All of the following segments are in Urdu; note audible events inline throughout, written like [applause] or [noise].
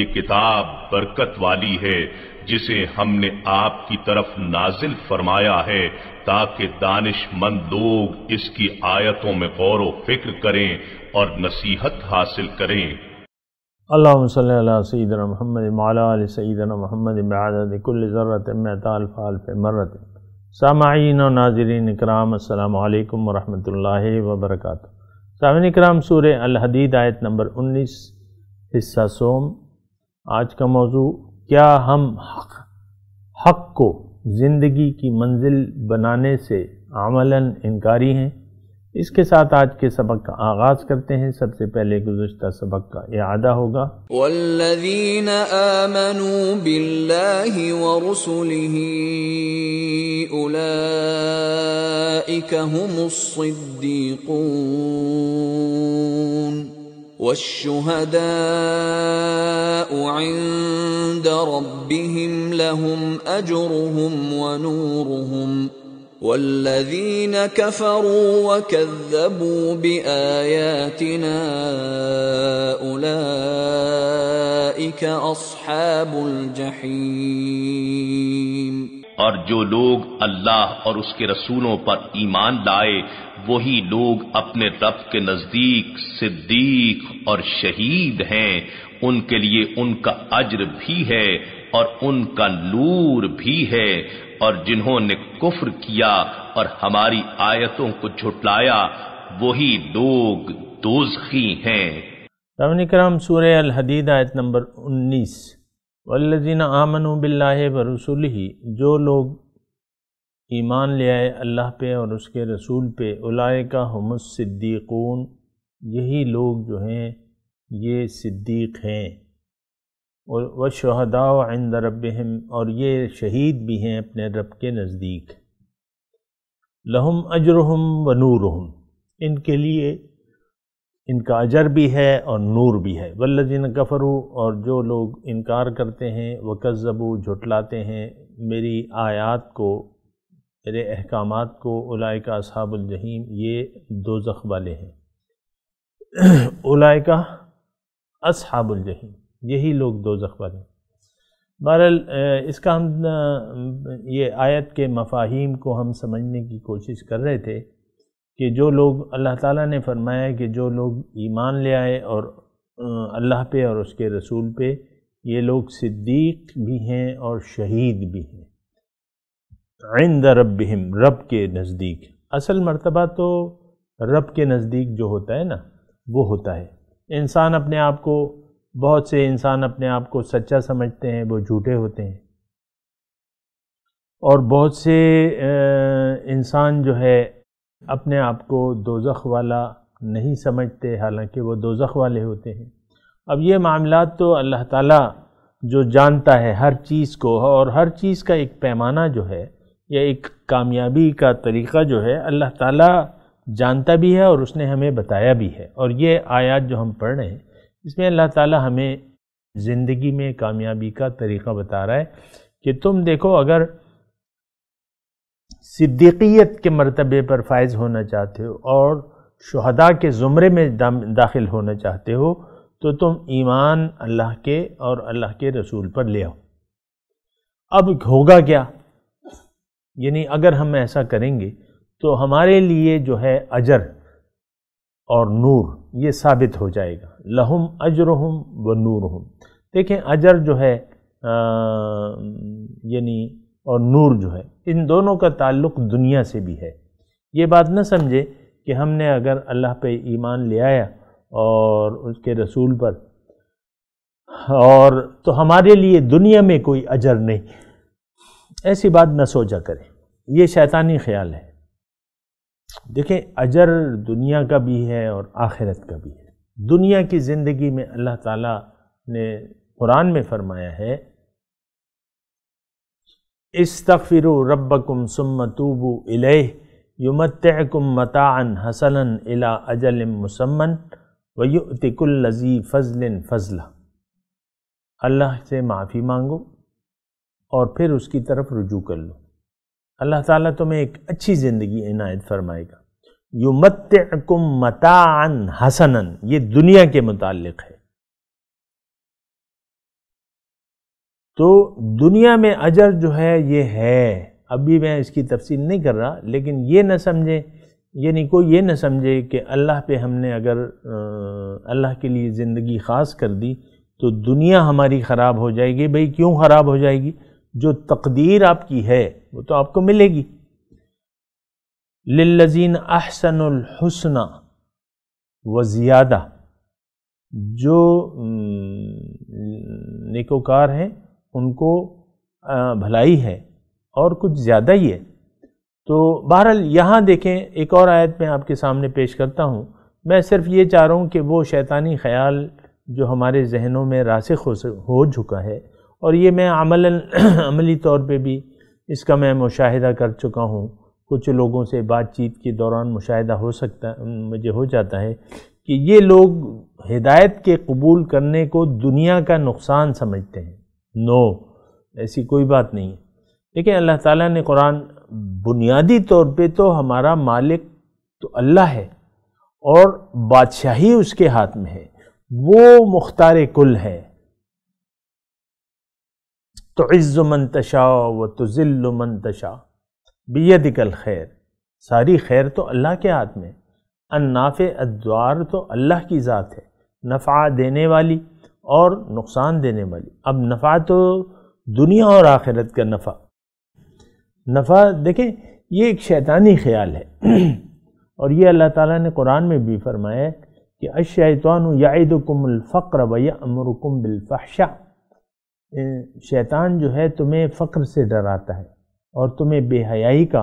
یہ کتاب برکت والی ہے جسے ہم نے آپ کی طرف نازل فرمایا ہے تاکہ دانش مند لوگ اس کی آیتوں میں غور و فکر کریں اور نصیحت حاصل کریں اللہ صلی اللہ سیدنا محمد مالا علی سیدنا محمد بعدد کل ذرت امیت الف الف مرت سامعین و ناظرین اکرام السلام علیکم ورحمت اللہ وبرکاتہ سامعین اکرام سورہ الحدید آیت نمبر انیس حصہ سوم آج کا موضوع کیا ہم حق حق کو زندگی کی منزل بنانے سے عملاً انکاری ہیں اس کے ساتھ آج کے سبق کا آغاز کرتے ہیں سب سے پہلے گزشتہ سبق کا اعادہ ہوگا والذین آمنوا باللہ ورسلہ الصدیقون والشهداء عند ربهم لهم اجرهم ونورهم والذين كفروا وكذبوا باياتنا اولئك اصحاب الجحيم اور جو لوگ اللہ اور اس کے رسولوں پر ایمان لائے وہی لوگ اپنے رب کے نزدیک صدیق اور شہید ہیں ان کے لیے ان کا اجر بھی ہے اور ان کا نور بھی ہے اور جنہوں نے کفر کیا اور ہماری آیتوں کو جھٹلایا وہی لوگ دوزخی ہیں الحدید آیت نمبر انیس والذین آمنوا باللہ ورسولہ جو لوگ ایمان لے آئے اللہ پہ اور اس کے رسول پہ الاائے کا ہم صدیقون یہی لوگ جو ہیں یہ صدیق ہیں وہ شہدا عند ربہم اور یہ شہید بھی ہیں اپنے رب کے نزدیک لہم اجرہم و نورہم ان کے لیے ان کا اجر بھی ہے اور نور بھی ہے ولجن کفروا اور جو لوگ انکار کرتے ہیں وہ کذبو جھٹلاتے ہیں میری آیات کو میرے احکامات کو اولائکہ اصحاب الجحیم الجہیم یہ دو زخ والے ہیں اولائکہ اصحاب الجحیم یہی لوگ دو زخ والے ہیں بہرحال اس کا ہم یہ آیت کے مفاہیم کو ہم سمجھنے کی کوشش کر رہے تھے کہ جو لوگ اللہ تعالیٰ نے فرمایا کہ جو لوگ ایمان لے آئے اور اللہ پہ اور اس کے رسول پہ یہ لوگ صدیق بھی ہیں اور شہید بھی ہیں عند ربہم رب کے نزدیک اصل مرتبہ تو رب کے نزدیک جو ہوتا ہے نا وہ ہوتا ہے انسان اپنے آپ کو بہت سے انسان اپنے آپ کو سچا سمجھتے ہیں وہ جھوٹے ہوتے ہیں اور بہت سے انسان جو ہے اپنے آپ کو دوزخ والا نہیں سمجھتے حالانکہ وہ دوزخ والے ہوتے ہیں اب یہ معاملات تو اللہ تعالیٰ جو جانتا ہے ہر چیز کو اور ہر چیز کا ایک پیمانہ جو ہے یا ایک کامیابی کا طریقہ جو ہے اللہ تعالیٰ جانتا بھی ہے اور اس نے ہمیں بتایا بھی ہے اور یہ آیات جو ہم پڑھ رہے ہیں اس میں اللہ تعالیٰ ہمیں زندگی میں کامیابی کا طریقہ بتا رہا ہے کہ تم دیکھو اگر صدیقیت کے مرتبے پر فائز ہونا چاہتے ہو اور شہداء کے زمرے میں داخل ہونا چاہتے ہو تو تم ایمان اللہ کے اور اللہ کے رسول پر لے آؤ اب ہوگا کیا یعنی اگر ہم ایسا کریں گے تو ہمارے لیے جو ہے اجر اور نور یہ ثابت ہو جائے گا لہم اجرہم و نورہم دیکھیں اجر جو ہے یعنی اور نور جو ہے ان دونوں کا تعلق دنیا سے بھی ہے یہ بات نہ سمجھے کہ ہم نے اگر اللہ پہ ایمان لے آیا اور اس کے رسول پر اور تو ہمارے لیے دنیا میں کوئی اجر نہیں ایسی بات نہ سوچا کریں یہ شیطانی خیال ہے دیکھیں اجر دنیا کا بھی ہے اور آخرت کا بھی ہے دنیا کی زندگی میں اللہ تعالیٰ نے قرآن میں فرمایا ہے استفر ربکم ثم کم الیہ یمتعکم متعن حسنا الاَجل مصمن مسمن یوت لذی فضل فضلہ اللہ سے معافی مانگو اور پھر اس کی طرف رجوع کر لو اللہ تعالیٰ تمہیں ایک اچھی زندگی عنایت فرمائے گا یمتعکم متاعا حسنن یہ دنیا کے متعلق ہے تو دنیا میں اجر جو ہے یہ ہے ابھی میں اس کی تفصیل نہیں کر رہا لیکن یہ نہ سمجھے یعنی کوئی یہ نہ سمجھے کہ اللہ پہ ہم نے اگر اللہ کے لیے زندگی خاص کر دی تو دنیا ہماری خراب ہو جائے گی بھئی کیوں خراب ہو جائے گی جو تقدیر آپ کی ہے وہ تو آپ کو ملے گی للذین احسن و زیادہ جو نیکوکار ہیں ان کو بھلائی ہے اور کچھ زیادہ ہی ہے تو بہرحال یہاں دیکھیں ایک اور آیت میں آپ کے سامنے پیش کرتا ہوں میں صرف یہ چاہ رہا ہوں کہ وہ شیطانی خیال جو ہمارے ذہنوں میں راسخ ہو ہو چکا ہے اور یہ میں عمل [clears throat] عملی طور پہ بھی اس کا میں مشاہدہ کر چکا ہوں کچھ لوگوں سے بات چیت کے دوران مشاہدہ ہو سکتا مجھے ہو جاتا ہے کہ یہ لوگ ہدایت کے قبول کرنے کو دنیا کا نقصان سمجھتے ہیں نو ایسی کوئی بات نہیں ہے لیکن اللہ تعالیٰ نے قرآن بنیادی طور پہ تو ہمارا مالک تو اللہ ہے اور بادشاہی اس کے ہاتھ میں ہے وہ مختار کل ہے تو عز و منتشا و تشا بیدک الخیر خیر ساری خیر تو اللہ کے ہاتھ میں نافع ادوار تو اللہ کی ذات ہے نفع دینے والی اور نقصان دینے والی اب نفع تو دنیا اور آخرت کا نفع نفع دیکھیں یہ ایک شیطانی خیال ہے اور یہ اللہ تعالیٰ نے قرآن میں بھی فرمایا ہے کہ الشیطان یعیدکم الفقر و کم امرکم شیطان جو ہے تمہیں فقر سے ڈراتا ہے اور تمہیں بے حیائی کا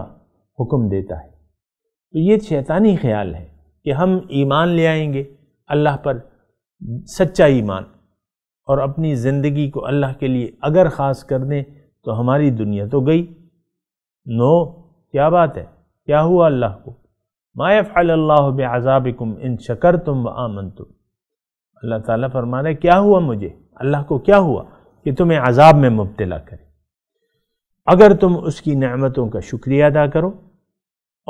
حکم دیتا ہے تو یہ شیطانی خیال ہے کہ ہم ایمان لے آئیں گے اللہ پر سچا ایمان اور اپنی زندگی کو اللہ کے لیے اگر خاص کر دیں تو ہماری دنیا تو گئی نو کیا بات ہے کیا ہوا اللہ کو ما یفعل اللہ بذاب ان شکرتم تم آمن اللہ تعالیٰ ہے کیا ہوا مجھے اللہ کو کیا ہوا کہ تمہیں عذاب میں مبتلا کرے اگر تم اس کی نعمتوں کا شکریہ ادا کرو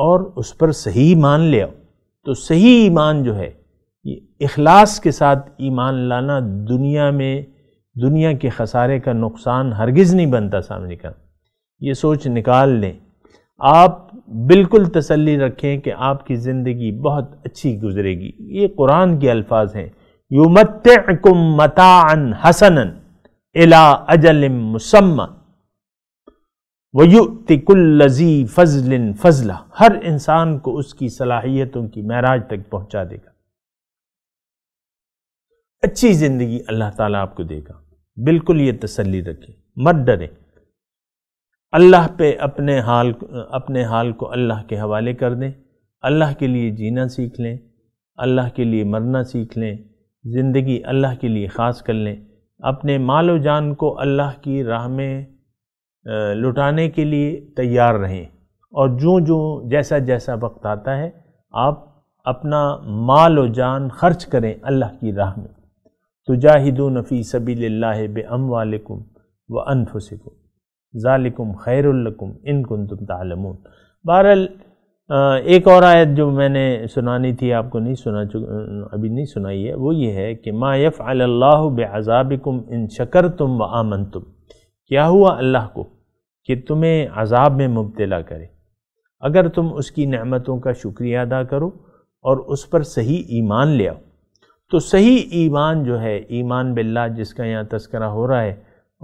اور اس پر صحیح ایمان لے آؤ تو صحیح ایمان جو ہے اخلاص کے ساتھ ایمان لانا دنیا میں دنیا کے خسارے کا نقصان ہرگز نہیں بنتا سامنے کا یہ سوچ نکال لیں آپ بالکل تسلی رکھیں کہ آپ کی زندگی بہت اچھی گزرے گی یہ قرآن کے الفاظ ہیں یومتعکم یوم حسن الى مسم و یوت الزی فضل فضلہ ہر انسان کو اس کی صلاحیتوں کی معراج تک پہنچا دے گا اچھی زندگی اللہ تعالیٰ آپ کو دے گا بالکل یہ تسلی رکھیں مر ڈریں اللہ پہ اپنے اپنے حال کو اللہ کے حوالے کر دیں اللہ کے لیے جینا سیکھ لیں اللہ کے لیے مرنا سیکھ لیں زندگی اللہ کے لیے خاص کر لیں اپنے مال و جان کو اللہ کی راہ میں لٹانے کے لیے تیار رہیں اور جوں جوں جیسا جیسا وقت آتا ہے آپ اپنا مال و جان خرچ کریں اللہ کی راہ میں تو جاہد و نفی سبیل بے ام والم و انفسکم ذالکم خیر اللکم ان کن تعلمون بہرحال ایک اور آیت جو میں نے سنانی تھی آپ کو نہیں سنا چک ابھی نہیں سنائی ہے وہ یہ ہے کہ ما یف اللہ بعذابکم ان شکرتم وآمنتم کیا ہوا اللہ کو کہ تمہیں عذاب میں مبتلا کرے اگر تم اس کی نعمتوں کا شکریہ ادا کرو اور اس پر صحیح ایمان آؤ تو صحیح ایمان جو ہے ایمان باللہ جس کا یہاں تذکرہ ہو رہا ہے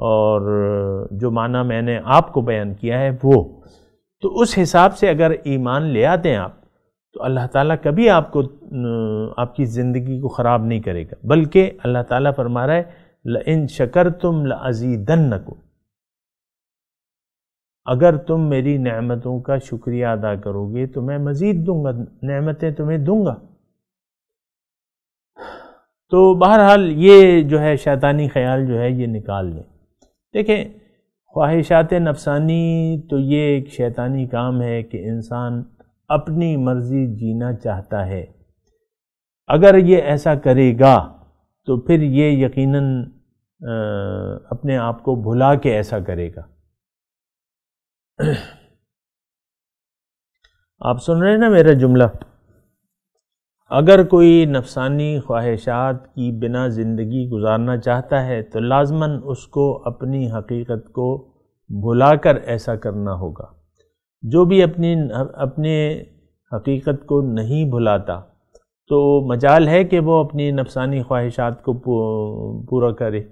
اور جو معنی میں نے آپ کو بیان کیا ہے وہ تو اس حساب سے اگر ایمان لے آتے ہیں آپ تو اللہ تعالیٰ کبھی آپ کو آپ کی زندگی کو خراب نہیں کرے گا بلکہ اللہ تعالیٰ فرما رہا ہے لَإِن شَكَرْتُمْ لَأَزِيدَنَّكُمْ اگر تم میری نعمتوں کا شکریہ ادا کرو گے تو میں مزید دوں گا نعمتیں تمہیں دوں گا تو بہرحال یہ جو ہے شیطانی خیال جو ہے یہ نکال لیں دیکھیں خواہشات نفسانی تو یہ ایک شیطانی کام ہے کہ انسان اپنی مرضی جینا چاہتا ہے اگر یہ ایسا کرے گا تو پھر یہ یقیناً اپنے آپ کو بھلا کے ایسا کرے گا [clears throat] آپ سن رہے ہیں نا میرا جملہ اگر کوئی نفسانی خواہشات کی بنا زندگی گزارنا چاہتا ہے تو لازماً اس کو اپنی حقیقت کو بھلا کر ایسا کرنا ہوگا جو بھی اپنی اپنے حقیقت کو نہیں بھلاتا تو مجال ہے کہ وہ اپنی نفسانی خواہشات کو پورا کرے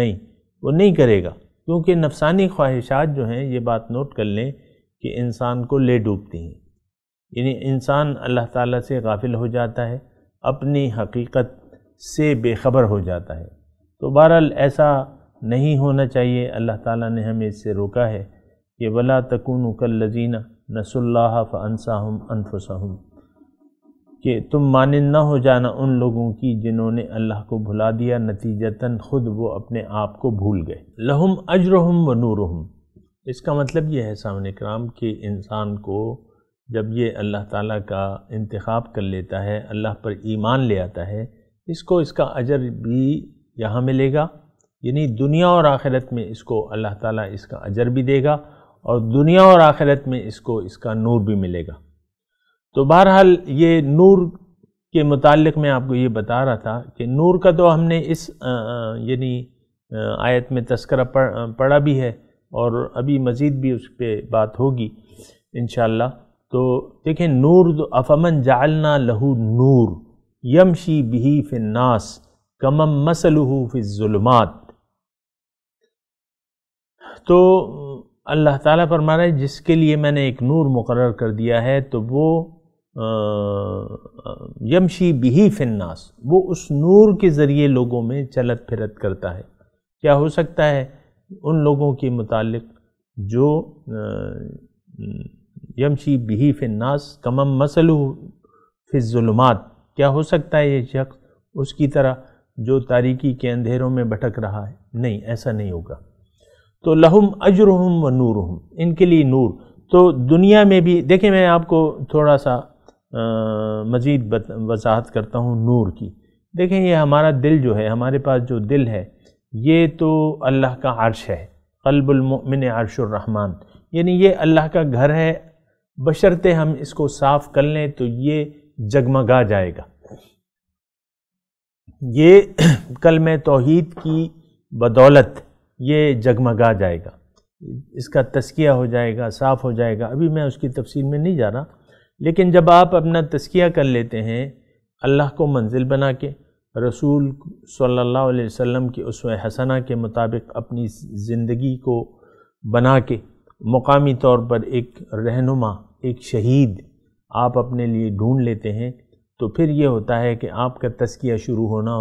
نہیں وہ نہیں کرے گا کیونکہ نفسانی خواہشات جو ہیں یہ بات نوٹ کر لیں کہ انسان کو لے ڈوبتی ہیں یعنی انسان اللہ تعالیٰ سے غافل ہو جاتا ہے اپنی حقیقت سے بے خبر ہو جاتا ہے تو بہرحال ایسا نہیں ہونا چاہیے اللہ تعالیٰ نے ہمیں اس سے روکا ہے کہ ولا تکون کل لذینہ نص اللہ ف انفسہم کہ تم مانند نہ ہو جانا ان لوگوں کی جنہوں نے اللہ کو بھلا دیا نتیجتاً خود وہ اپنے آپ کو بھول گئے لہم اجرہم و نورہم اس کا مطلب یہ ہے سامنے کرام کہ انسان کو جب یہ اللہ تعالیٰ کا انتخاب کر لیتا ہے اللہ پر ایمان لے آتا ہے اس کو اس کا اجر بھی یہاں ملے گا یعنی دنیا اور آخرت میں اس کو اللہ تعالیٰ اس کا اجر بھی دے گا اور دنیا اور آخرت میں اس کو اس کا نور بھی ملے گا تو بہرحال یہ نور کے متعلق میں آپ کو یہ بتا رہا تھا کہ نور کا تو ہم نے اس یعنی آیت میں تذکرہ پڑھا بھی ہے اور ابھی مزید بھی اس پہ بات ہوگی انشاءاللہ تو دیکھیں نور تو جعلنا لہو نور یمشی بہی فی الناس کمم مسلح الظلمات تو اللہ تعالیٰ فرما رہا ہے جس کے لیے میں نے ایک نور مقرر کر دیا ہے تو وہ یمشی بہی فی الناس وہ اس نور کے ذریعے لوگوں میں چلت پھرت کرتا ہے کیا ہو سکتا ہے ان لوگوں کے متعلق جو یمشی بہی فی الناس کمم مسلو فی الظلمات کیا ہو سکتا ہے یہ شخص اس کی طرح جو تاریکی کے اندھیروں میں بھٹک رہا ہے نہیں ایسا نہیں ہوگا تو لہم اجرہم و نورہم ان کے لیے نور تو دنیا میں بھی دیکھیں میں آپ کو تھوڑا سا مزید وضاحت کرتا ہوں نور کی دیکھیں یہ ہمارا دل جو ہے ہمارے پاس جو دل ہے یہ تو اللہ کا عرش ہے قلب المؤمن عرش الرحمن یعنی یہ اللہ کا گھر ہے بشرتے ہم اس کو صاف کر لیں تو یہ جگمگا جائے گا یہ [clears throat] کل میں توحید کی بدولت یہ جگمگا جائے گا اس کا تسکیہ ہو جائے گا صاف ہو جائے گا ابھی میں اس کی تفصیل میں نہیں جا رہا لیکن جب آپ اپنا تسکیہ کر لیتے ہیں اللہ کو منزل بنا کے رسول صلی اللہ علیہ وسلم کی کے اس حسنہ کے مطابق اپنی زندگی کو بنا کے مقامی طور پر ایک رہنما ایک شہید آپ اپنے لیے ڈھونڈ لیتے ہیں تو پھر یہ ہوتا ہے کہ آپ کا تسکیہ شروع ہونا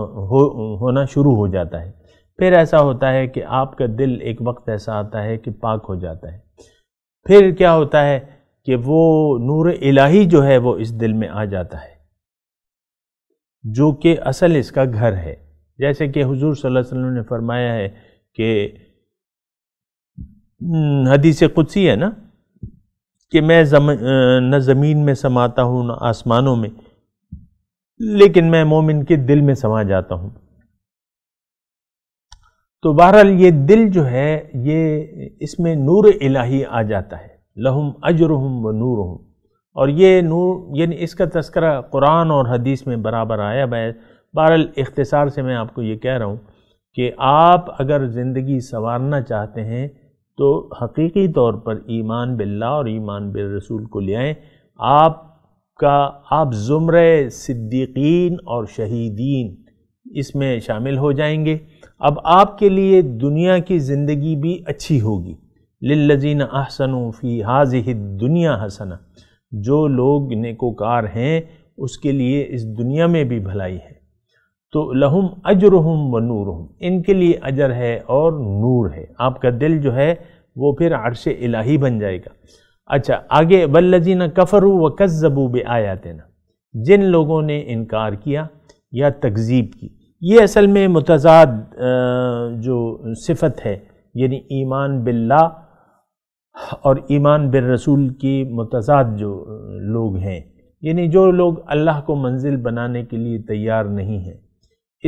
ہونا شروع ہو جاتا ہے پھر ایسا ہوتا ہے کہ آپ کا دل ایک وقت ایسا آتا ہے کہ پاک ہو جاتا ہے پھر کیا ہوتا ہے کہ وہ نور الہی جو ہے وہ اس دل میں آ جاتا ہے جو کہ اصل اس کا گھر ہے جیسے کہ حضور صلی اللہ علیہ وسلم نے فرمایا ہے کہ حدیث قدسی ہے نا کہ میں نہ زمین میں سماتا ہوں نہ آسمانوں میں لیکن میں مومن کے دل میں سما جاتا ہوں تو بہرحال یہ دل جو ہے یہ اس میں نور الہی آ جاتا ہے لہم اجرہم و نورہم اور یہ نور یعنی اس کا تذکرہ قرآن اور حدیث میں برابر آیا ہے بہرحال اختصار سے میں آپ کو یہ کہہ رہا ہوں کہ آپ اگر زندگی سنوارنا چاہتے ہیں تو حقیقی طور پر ایمان باللہ اور ایمان بالرسول کو لے آئیں آپ کا آپ زمرہ صدیقین اور شہیدین اس میں شامل ہو جائیں گے اب آپ کے لیے دنیا کی زندگی بھی اچھی ہوگی للذین احسن فی حاض دنیا حسنا جو لوگ نیکوکار ہیں اس کے لیے اس دنیا میں بھی بھلائی ہے تو لہم اجرہم و نورہم ان کے لیے اجر ہے اور نور ہے آپ کا دل جو ہے وہ پھر عرش الہی بن جائے گا اچھا آگے بلجینہ کفروا و کسزبو بے آئے جن لوگوں نے انکار کیا یا تکذیب کی یہ اصل میں متضاد جو صفت ہے یعنی ایمان باللہ اور ایمان بالرسول کی متضاد جو لوگ ہیں یعنی جو لوگ اللہ کو منزل بنانے کے لیے تیار نہیں ہیں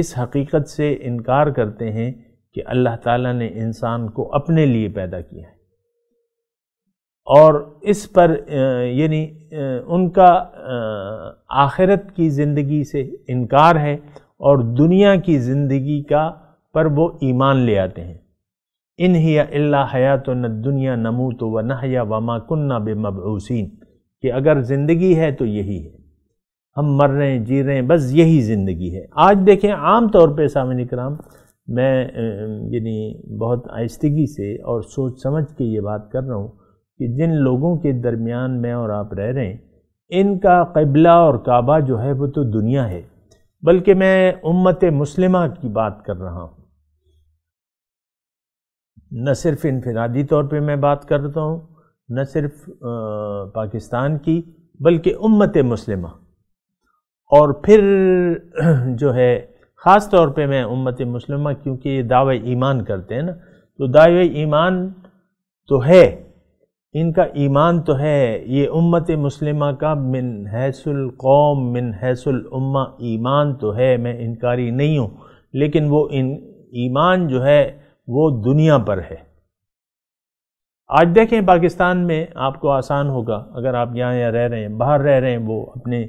اس حقیقت سے انکار کرتے ہیں کہ اللہ تعالیٰ نے انسان کو اپنے لیے پیدا کیا ہے اور اس پر یعنی ان کا آخرت کی زندگی سے انکار ہے اور دنیا کی زندگی کا پر وہ ایمان لے آتے ہیں انہیا اللہ حیات و نہ دنیا نمو تو یا و ما کن نہ بے کہ اگر زندگی ہے تو یہی ہے ہم مر رہے ہیں جی رہے ہیں بس یہی زندگی ہے آج دیکھیں عام طور پہ سامعین اکرام میں یعنی بہت آہستگی سے اور سوچ سمجھ کے یہ بات کر رہا ہوں کہ جن لوگوں کے درمیان میں اور آپ رہ رہے ہیں ان کا قبلہ اور کعبہ جو ہے وہ تو دنیا ہے بلکہ میں امت مسلمہ کی بات کر رہا ہوں نہ صرف انفرادی طور پہ میں بات کرتا ہوں نہ صرف پاکستان کی بلکہ امت مسلمہ اور پھر [clears throat] جو ہے خاص طور پہ میں امت مسلمہ کیونکہ یہ دعوی ایمان کرتے ہیں نا تو دعوی ایمان تو ہے ان کا ایمان تو ہے یہ امت مسلمہ کا من حیث القوم من حیث الامہ ایمان تو ہے میں انکاری نہیں ہوں لیکن وہ ان ایمان جو ہے وہ دنیا پر ہے آج دیکھیں پاکستان میں آپ کو آسان ہوگا اگر آپ یہاں یا رہ رہے ہیں باہر رہ رہے ہیں وہ اپنے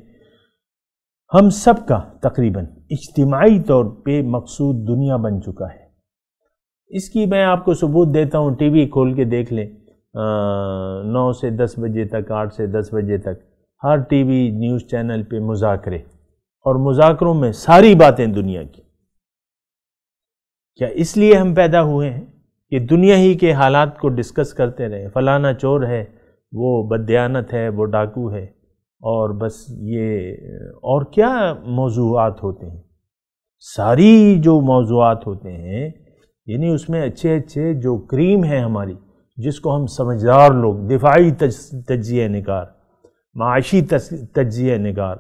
ہم سب کا تقریباً اجتماعی طور پہ مقصود دنیا بن چکا ہے اس کی میں آپ کو ثبوت دیتا ہوں ٹی وی کھول کے دیکھ لیں نو سے دس بجے تک آٹھ سے دس بجے تک ہر ٹی وی نیوز چینل پہ مذاکرے اور مذاکروں میں ساری باتیں دنیا کی کیا اس لیے ہم پیدا ہوئے ہیں کہ دنیا ہی کے حالات کو ڈسکس کرتے رہے فلانا چور ہے وہ بدیانت ہے وہ ڈاکو ہے اور بس یہ اور کیا موضوعات ہوتے ہیں ساری جو موضوعات ہوتے ہیں یعنی اس میں اچھے اچھے جو کریم ہیں ہماری جس کو ہم سمجھدار لوگ دفاعی تجزیہ نگار معاشی تجزیہ نگار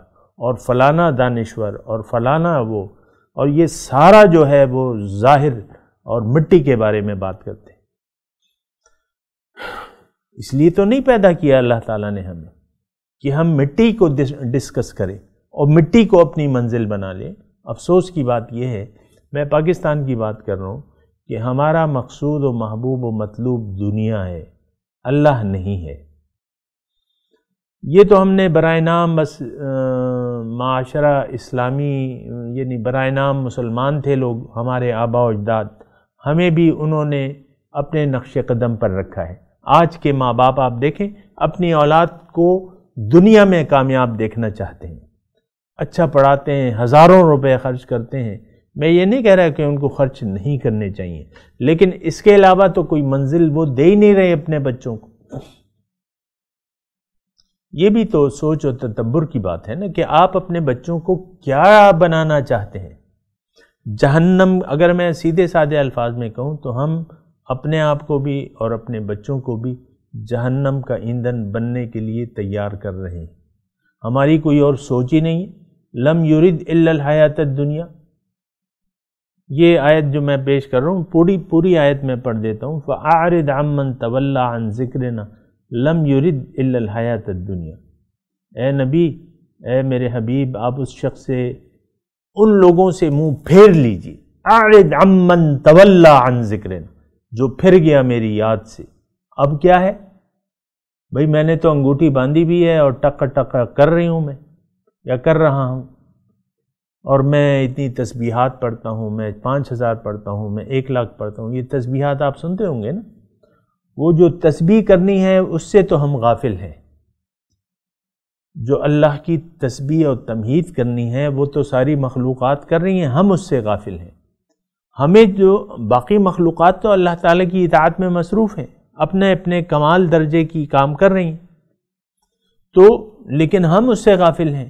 اور فلانا دانشور اور فلانا وہ اور یہ سارا جو ہے وہ ظاہر اور مٹی کے بارے میں بات کرتے ہیں اس لیے تو نہیں پیدا کیا اللہ تعالیٰ نے ہمیں کہ ہم مٹی کو ڈسکس کریں اور مٹی کو اپنی منزل بنا لیں افسوس کی بات یہ ہے میں پاکستان کی بات کر رہا ہوں کہ ہمارا مقصود و محبوب و مطلوب دنیا ہے اللہ نہیں ہے یہ تو ہم نے برائے نام بس معاشرہ اسلامی یعنی برائے نام مسلمان تھے لوگ ہمارے آبا و اجداد ہمیں بھی انہوں نے اپنے نقش قدم پر رکھا ہے آج کے ماں باپ آپ دیکھیں اپنی اولاد کو دنیا میں کامیاب دیکھنا چاہتے ہیں اچھا پڑھاتے ہیں ہزاروں روپے خرچ کرتے ہیں میں یہ نہیں کہہ رہا کہ ان کو خرچ نہیں کرنے چاہیے لیکن اس کے علاوہ تو کوئی منزل وہ دے ہی نہیں رہے اپنے بچوں کو یہ بھی تو سوچ اور تدبر کی بات ہے نا کہ آپ اپنے بچوں کو کیا بنانا چاہتے ہیں جہنم اگر میں سیدھے سادھے الفاظ میں کہوں تو ہم اپنے آپ کو بھی اور اپنے بچوں کو بھی جہنم کا ایندھن بننے کے لیے تیار کر رہے ہیں ہماری کوئی اور سوچ ہی نہیں لم یورد ال الحیات دنیا یہ آیت جو میں پیش کر رہا ہوں پوری پوری آیت میں پڑھ دیتا ہوں آرد امن طلّا عن ذکر لم یورد ال الحایات دنیا اے نبی اے میرے حبیب آپ اس شخص سے ان لوگوں سے منہ پھیر لیجیے آرد عمن طول عن ذکر جو پھر گیا میری یاد سے اب کیا ہے بھائی میں نے تو انگوٹھی باندھی بھی ہے اور ٹکا ٹکا کر رہی ہوں میں یا کر رہا ہوں اور میں اتنی تسبیحات پڑھتا ہوں میں پانچ ہزار پڑھتا ہوں میں ایک لاکھ پڑھتا ہوں یہ تسبیحات آپ سنتے ہوں گے نا وہ جو تسبیح کرنی ہے اس سے تو ہم غافل ہیں جو اللہ کی تسبیح اور تمہید کرنی ہے وہ تو ساری مخلوقات کر رہی ہیں ہم اس سے غافل ہیں ہمیں جو باقی مخلوقات تو اللہ تعالیٰ کی اطاعت میں مصروف ہیں اپنے اپنے کمال درجے کی کام کر رہی ہیں تو لیکن ہم اس سے غافل ہیں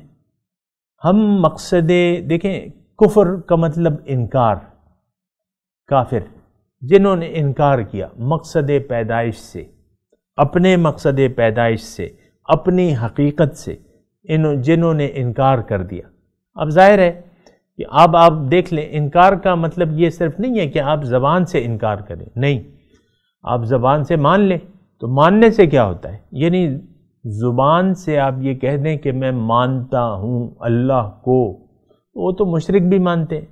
ہم مقصد دیکھیں کفر کا مطلب انکار کافر جنہوں نے انکار کیا مقصد پیدائش سے اپنے مقصد پیدائش سے اپنی حقیقت سے ان جنہوں نے انکار کر دیا اب ظاہر ہے کہ اب آپ دیکھ لیں انکار کا مطلب یہ صرف نہیں ہے کہ آپ زبان سے انکار کریں نہیں آپ زبان سے مان لیں تو ماننے سے کیا ہوتا ہے یعنی زبان سے آپ یہ کہہ دیں کہ میں مانتا ہوں اللہ کو وہ تو مشرق بھی مانتے ہیں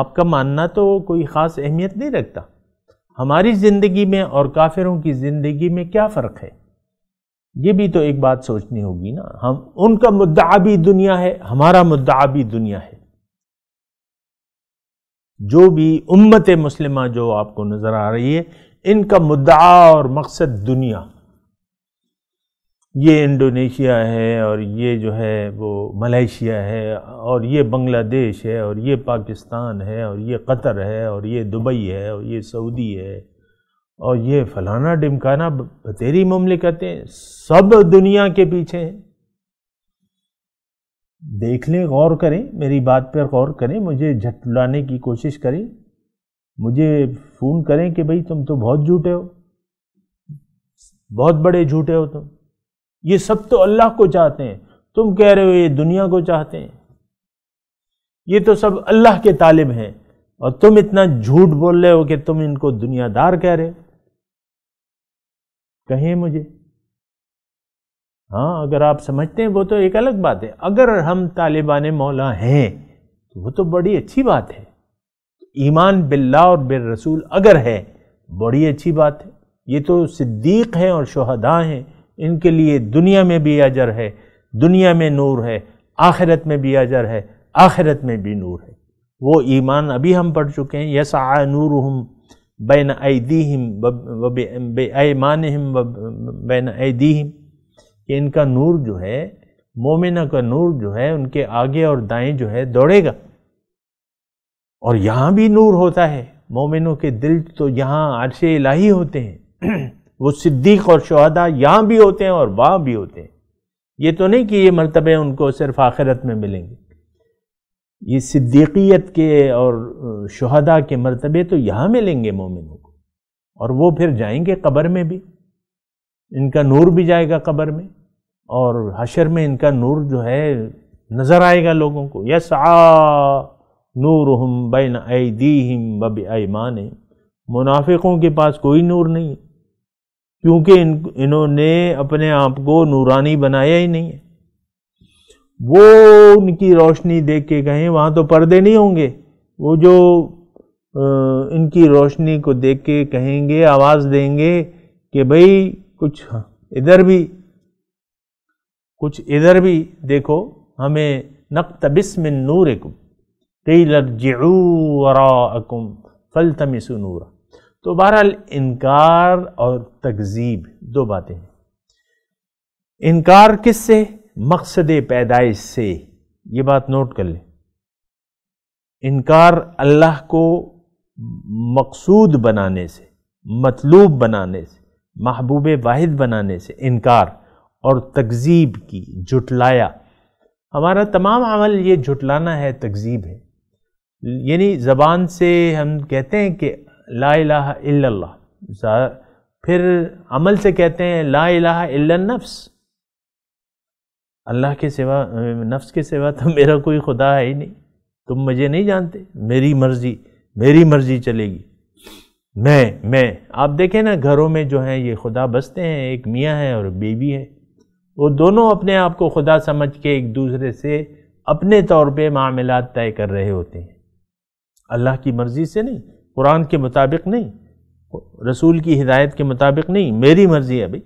آپ کا ماننا تو کوئی خاص اہمیت نہیں رکھتا ہماری زندگی میں اور کافروں کی زندگی میں کیا فرق ہے یہ بھی تو ایک بات سوچنی ہوگی نا ہم ان کا مدعا بھی دنیا ہے ہمارا مدعا بھی دنیا ہے جو بھی امت مسلمہ جو آپ کو نظر آ رہی ہے ان کا مدعا اور مقصد دنیا یہ انڈونیشیا ہے اور یہ جو ہے وہ ملیشیا ہے اور یہ بنگلہ دیش ہے اور یہ پاکستان ہے اور یہ قطر ہے اور یہ دبئی ہے اور یہ سعودی ہے اور یہ فلانا ڈمکانا بتیری مملکتیں سب دنیا کے پیچھے ہیں دیکھ لیں غور کریں میری بات پر غور کریں مجھے جھٹلانے کی کوشش کریں مجھے فون کریں کہ بھئی تم تو بہت جھوٹے ہو بہت بڑے جھوٹے ہو تم یہ سب تو اللہ کو چاہتے ہیں تم کہہ رہے ہو یہ دنیا کو چاہتے ہیں یہ تو سب اللہ کے طالب ہیں اور تم اتنا جھوٹ بول رہے ہو کہ تم ان کو دنیا دار کہہ رہے ہو کہیں مجھے ہاں اگر آپ سمجھتے ہیں وہ تو ایک الگ بات ہے اگر ہم طالبان مولا ہیں تو وہ تو بڑی اچھی بات ہے ایمان باللہ اور بالرسول اگر ہے بڑی اچھی بات ہے یہ تو صدیق ہیں اور شہداء ہیں ان کے لیے دنیا میں بھی اجر ہے دنیا میں نور ہے آخرت میں بھی اجر ہے آخرت میں بھی نور ہے وہ ایمان ابھی ہم پڑھ چکے ہیں یس نورہم نور ہم بین ایدیہم و بب بب بے بین ایدیہم کہ ان کا نور جو ہے مومنہ کا نور جو ہے ان کے آگے اور دائیں جو ہے دوڑے گا اور یہاں بھی نور ہوتا ہے مومنوں کے دل تو یہاں عرش الہی ہوتے ہیں وہ صدیق اور شہدہ یہاں بھی ہوتے ہیں اور وہاں بھی ہوتے ہیں یہ تو نہیں کہ یہ مرتبے ان کو صرف آخرت میں ملیں گے یہ صدیقیت کے اور شہدہ کے مرتبے تو یہاں ملیں گے مومنوں کو اور وہ پھر جائیں گے قبر میں بھی ان کا نور بھی جائے گا قبر میں اور حشر میں ان کا نور جو ہے نظر آئے گا لوگوں کو یس آ نورہم بین ایدیہم و دیم منافقوں کے پاس کوئی نور نہیں ہے کیونکہ ان انہوں نے اپنے آپ کو نورانی بنایا ہی نہیں ہے وہ ان کی روشنی دیکھ کے کہیں وہاں تو پردے نہیں ہوں گے وہ جو ان کی روشنی کو دیکھ کے کہیں گے آواز دیں گے کہ بھئی کچھ ادھر بھی کچھ ادھر بھی دیکھو ہمیں نقتبس من نورکم کئی لفجورا وراءکم فلت مسنورا تو بہرحال انکار اور تکذیب دو باتیں ہیں انکار کس سے مقصد پیدائش سے یہ بات نوٹ کر لیں انکار اللہ کو مقصود بنانے سے مطلوب بنانے سے محبوب واحد بنانے سے انکار اور تکذیب کی جھٹلایا ہمارا تمام عمل یہ جھٹلانا ہے تکذیب ہے یعنی زبان سے ہم کہتے ہیں کہ لا الہ الا اللہ پھر عمل سے کہتے ہیں لا الہ الا نفس اللہ کے سوا نفس کے سوا تو میرا کوئی خدا ہے ہی نہیں تم مجھے نہیں جانتے میری مرضی میری مرضی چلے گی میں میں آپ دیکھیں نا گھروں میں جو ہیں یہ خدا بستے ہیں ایک میاں ہے اور بیوی ہے وہ دونوں اپنے آپ کو خدا سمجھ کے ایک دوسرے سے اپنے طور پہ معاملات طے کر رہے ہوتے ہیں اللہ کی مرضی سے نہیں قرآن کے مطابق نہیں رسول کی ہدایت کے مطابق نہیں میری مرضی ہے بھائی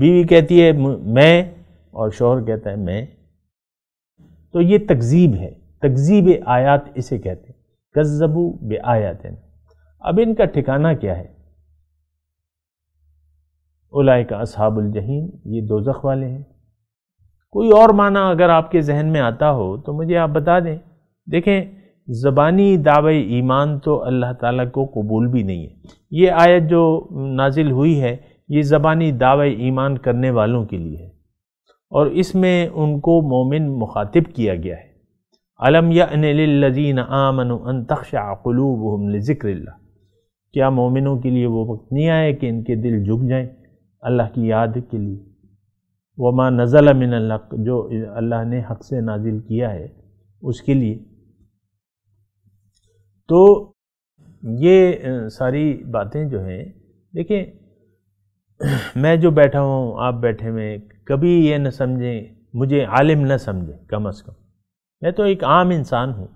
بیوی کہتی ہے میں اور شوہر کہتا ہے میں تو یہ تقزیب ہے تقزیب آیات اسے کہتے ہیں کذبو بے آیات اب ان کا ٹھکانہ کیا ہے اولائے کا اصحاب الجہین یہ دوزخ والے ہیں کوئی اور معنی اگر آپ کے ذہن میں آتا ہو تو مجھے آپ بتا دیں دیکھیں زبانی دعوی ایمان تو اللہ تعالیٰ کو قبول بھی نہیں ہے یہ آیت جو نازل ہوئی ہے یہ زبانی دعوی ایمان کرنے والوں کے لیے ہے اور اس میں ان کو مومن مخاطب کیا گیا ہے علم للذین آمنوا ان تخشع قلوبهم لذکر اللہ کیا مومنوں کے لیے وہ وقت نہیں آئے کہ ان کے دل جھک جائیں اللہ کی یاد کے لیے وما نزل من الحق جو اللہ نے حق سے نازل کیا ہے اس کے لیے تو یہ ساری باتیں جو ہیں دیکھیں میں جو بیٹھا ہوں آپ بیٹھے میں کبھی یہ نہ سمجھیں مجھے عالم نہ سمجھیں کم از کم میں تو ایک عام انسان ہوں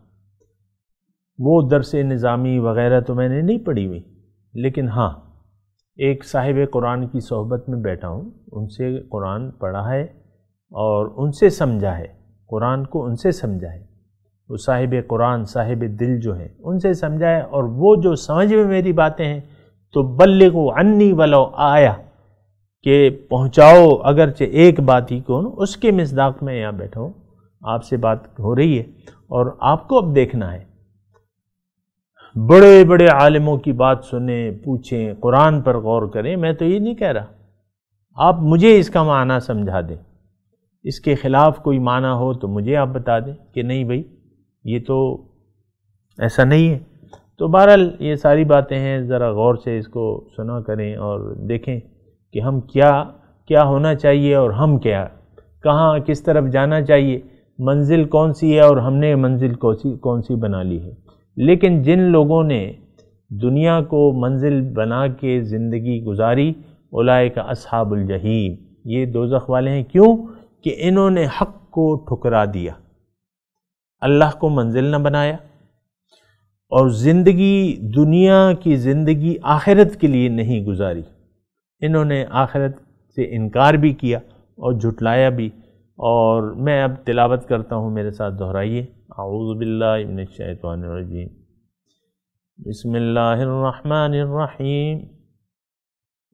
وہ درس نظامی وغیرہ تو میں نے نہیں پڑھی ہوئی لیکن ہاں ایک صاحب قرآن کی صحبت میں بیٹھا ہوں ان سے قرآن پڑھا ہے اور ان سے سمجھا ہے قرآن کو ان سے سمجھا ہے وہ صاحب قرآن صاحب دل جو ہیں ان سے سمجھائے اور وہ جو سمجھ میں میری باتیں ہیں تو بلغو عنی ولو آیا کہ پہنچاؤ اگرچہ ایک بات ہی کون اس کے مصداق میں یہاں بیٹھو آپ سے بات ہو رہی ہے اور آپ کو اب دیکھنا ہے بڑے بڑے عالموں کی بات سنیں پوچھیں قرآن پر غور کریں میں تو یہ نہیں کہہ رہا آپ مجھے اس کا معنی سمجھا دیں اس کے خلاف کوئی معنی ہو تو مجھے آپ بتا دیں کہ نہیں بھائی یہ تو ایسا نہیں ہے تو بہرحال یہ ساری باتیں ہیں ذرا غور سے اس کو سنا کریں اور دیکھیں کہ ہم کیا کیا ہونا چاہیے اور ہم کیا کہاں کس طرف جانا چاہیے منزل کون سی ہے اور ہم نے منزل کون سی بنا لی ہے لیکن جن لوگوں نے دنیا کو منزل بنا کے زندگی گزاری اولائے کا اصحاب الجحیم یہ دوزخ والے ہیں کیوں کہ انہوں نے حق کو ٹھکرا دیا اللہ کو منزل نہ بنایا اور زندگی دنیا کی زندگی آخرت کے لیے نہیں گزاری انہوں نے آخرت سے انکار بھی کیا اور جھٹلایا بھی اور میں اب تلاوت کرتا ہوں میرے ساتھ دہرائیے اعوذ باللہ من الشیطان الرجیم بسم اللہ الرحمن الرحیم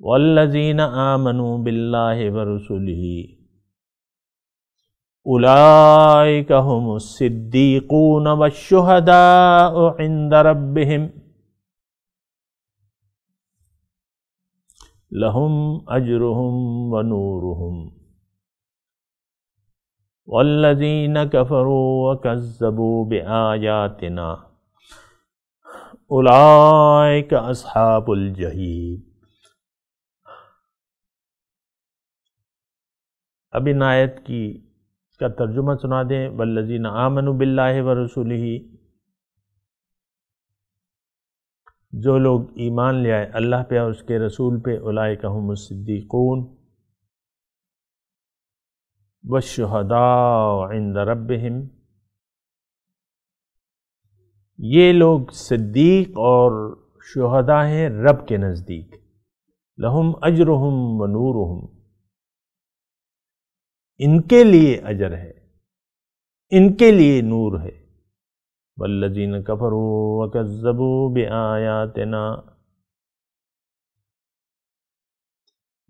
والذین آمنوا باللہ ورسولہی اولائک ہم الصدیقون والشہداء عند ربهم لہم اجرہم ونورہم والذین کفروا وکذبوا بآیاتنا اولائک اصحاب اب ان آیت کی کا ترجمہ سنا دیں بلزین آمن باللہ و رسول ہی جو لوگ ایمان لے آئے اللہ پہ اور اس کے رسول پہ الاء کہم و صدیق عند شہداند یہ لوگ صدیق اور شہدا ہیں رب کے نزدیک لہم اجرہم و نورہم ان کے لیے اجر ہے ان کے لیے نور ہے بلزین کفر بآیاتنا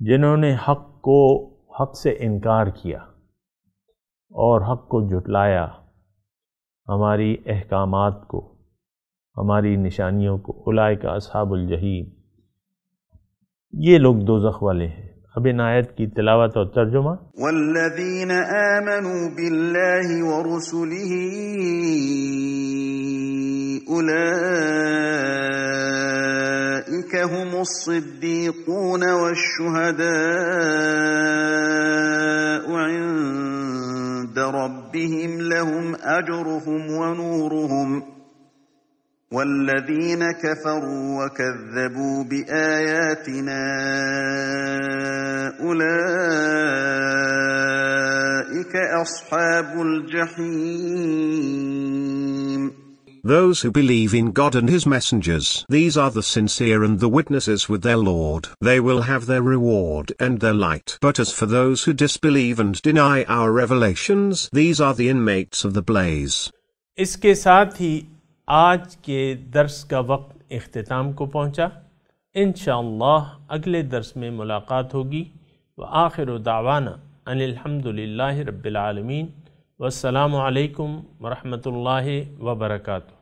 جنہوں نے حق کو حق سے انکار کیا اور حق کو جھٹلایا ہماری احکامات کو ہماری نشانیوں کو اولائے کا اصحاب الجحیم یہ لوگ دوزخ والے ہیں اب ان آیت کی تلاوت اور ترجمہ والذین آمنوا باللہ ورسلہ اولئیک هم الصدیقون والشہداء عند ربهم لهم اجرهم ونورهم والذين كفروا وكذبوا بآياتنا أولئك أصحاب الجحيم Those who believe in God and His messengers these are the sincere and the witnesses with their Lord they will have their reward and their light but as for those who disbelieve and deny our revelations these are the inmates of the blaze इसके साथ ही آج کے درس کا وقت اختتام کو پہنچا انشاءاللہ اگلے درس میں ملاقات ہوگی وآخر دعوانا ان الحمد للہ رب العالمین والسلام علیکم ورحمۃ اللہ وبرکاتہ